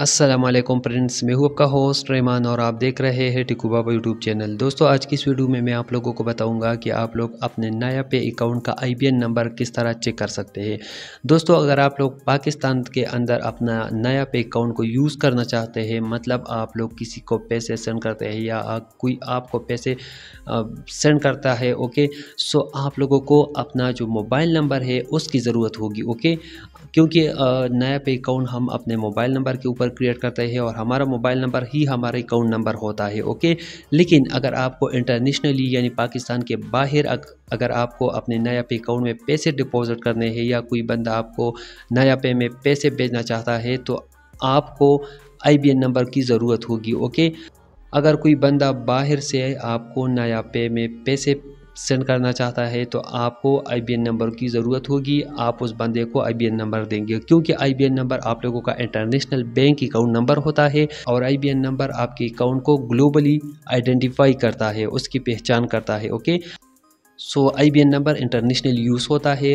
Aslam friends मैं हूँ आपका होस्ट रहमान और आप देख रहे हैं टिकू बाबा यूट्यूब चैनल दोस्तों आज की इस वीडियो में मैं आप लोगों को बताऊंगा कि आप लोग अपने नया पे अकाउंट का एन नंबर किस तरह चेक कर सकते हैं दोस्तों अगर आप लोग पाकिस्तान के अंदर अपना नया पे अकाउंट को यूज़ करना चाहते हैं मतलब आप लोग किसी को पैसे सेंड करते हैं या कोई आपको पैसे सेंड करता है ओके सो आप लोगों को अपना जो मोबाइल नंबर है उसकी ज़रूरत होगी ओके क्योंकि नया पे अकाउंट हम अपने मोबाइल नंबर के ऊपर क्रिएट करते हैं और हमारा मोबाइल नंबर ही हमारा अकाउंट नंबर होता है ओके लेकिन अगर आपको इंटरनेशनली यानी पाकिस्तान के बाहर अगर आपको अपने नया पे अकाउंट में पैसे डिपॉजिट करने हैं या कोई बंदा आपको नया पे में पैसे भेजना चाहता है तो आपको आई नंबर की ज़रूरत होगी ओके अगर कोई बंदा बाहर से आपको नया पे में पैसे सेंड करना चाहता है तो आपको आई नंबर की ज़रूरत होगी आप उस बंदे को आई नंबर देंगे क्योंकि आई नंबर आप लोगों का इंटरनेशनल बैंक अकाउंट नंबर होता है और आई नंबर आपके अकाउंट को ग्लोबली आइडेंटिफाई करता है उसकी पहचान करता है okay so I B N number international use होता है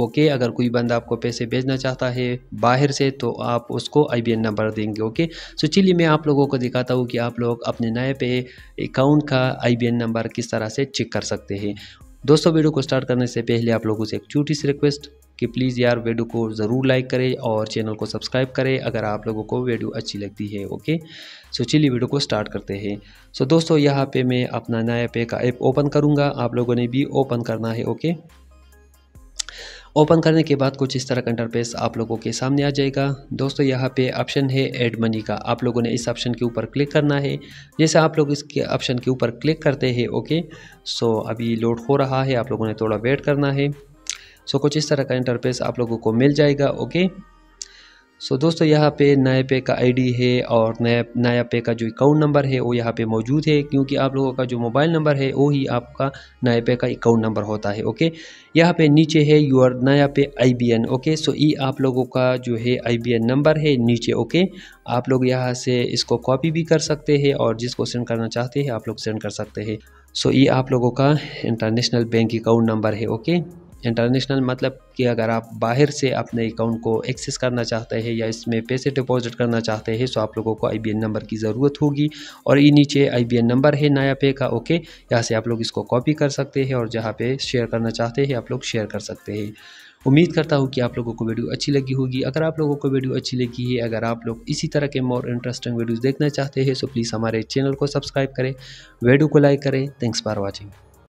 ओके अगर कोई बंदा आपको पैसे भेजना चाहता है बाहर से तो आप उसको आई नंबर देंगे ओके सो चलिए मैं आप लोगों को दिखाता हूँ कि आप लोग अपने नए पे अकाउंट का आई नंबर किस तरह से चेक कर सकते हैं दोस्तों वीडियो को स्टार्ट करने से पहले आप लोगों से एक छोटी सी रिक्वेस्ट कि प्लीज़ यार वीडियो को ज़रूर लाइक करें और चैनल को सब्सक्राइब करें अगर आप लोगों को वीडियो अच्छी लगती है ओके सो चलिए वीडियो को स्टार्ट करते हैं सो दोस्तों यहाँ पे मैं अपना नया पे का ऐप ओपन करूँगा आप लोगों ने भी ओपन करना है ओके ओपन करने के बाद कुछ इस तरह का इंटरफेस आप लोगों के सामने आ जाएगा दोस्तों यहाँ पे ऑप्शन है एड मनी का आप लोगों ने इस ऑप्शन के ऊपर क्लिक करना है जैसे आप लोग इसके ऑप्शन के ऊपर क्लिक करते हैं ओके सो अभी लोड हो रहा है आप लोगों ने थोड़ा वेट करना है सो कुछ इस तरह का इंटरफेस आप लोगों को मिल जाएगा ओके सो so, दोस्तों यहाँ पे नए पे का आईडी है और नया नया पे का जो अकाउंट नंबर है वो यहाँ पे मौजूद है क्योंकि आप लोगों का जो मोबाइल नंबर है वो ही आपका नया पे का अकाउंट नंबर होता है ओके यहाँ पे नीचे है यूर नया पे आईबीएन ओके सो ये आप लोगों का जो है आईबीएन नंबर है नीचे ओके आप लोग यहाँ से इसको कॉपी भी कर सकते हैं और जिसको सेंड करना चाहते हैं आप लोग सेंड कर सकते हैं सो so, ये आप लोगों का इंटरनेशनल बैंक अकाउंट नंबर है ओके इंटरनेशनल मतलब कि अगर आप बाहर से अपने अकाउंट को एक्सेस करना चाहते हैं या इसमें पैसे डिपॉजिट करना चाहते हैं तो आप लोगों को आई नंबर की ज़रूरत होगी और ये नीचे आई नंबर है नया पे का ओके यहाँ से आप लोग इसको कॉपी कर सकते हैं और जहाँ पे शेयर करना चाहते हैं आप लोग शेयर कर सकते हैं उम्मीद करता हूँ कि आप लोगों को वीडियो अच्छी लगी होगी अगर आप लोगों को वीडियो अच्छी लगी है अगर आप लोग इसी तरह के मोर इंटरेस्टिंग वीडियोस देखना चाहते हैं तो प्लीज़ हमारे चैनल को सब्सक्राइब करें वीडियो को लाइक करें थैंक्स फॉर वाचिंग